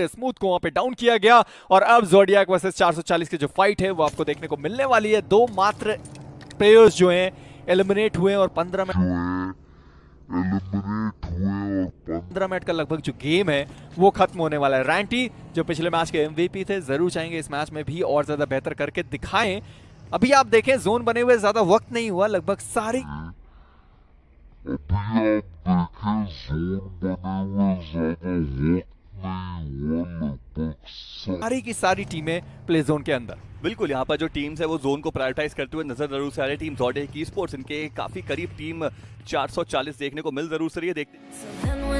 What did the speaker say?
smooth को वहां पे डाउन किया गया और अब जोडियाक वर्सेस 440 की जो फाइट है वो आपको देखने को मिलने वाली है दो मात्र प्लेयर्स जो हैं एलिमिनेट हुए और 15 मिनट पंद्रह मिनट का लगभग जो गेम है वो खत्म होने वाला है रैंटी जो पिछले मैच के एमवीपी थे जरूर चाहेंगे इस मैच में भी और ज्यादा बेहतर करके दिखाएं अभी आप देखें जोन बने हुए ज्यादा वक्त नहीं हुआ लगभग सारी अभी आप देखें जोन बने हुए ज्यादा वक्त सारी की सारी टीमें प्ले जोन के अंदर बिल्कुल यहाँ पर जो टीम्स है वो जोन को प्रायोरिटाइज करते हुए नजर जरूर से आ रही टीम जॉडे की स्पोर्ट्स इनके काफी करीब टीम 440 देखने को मिल जरूर से रही है देखते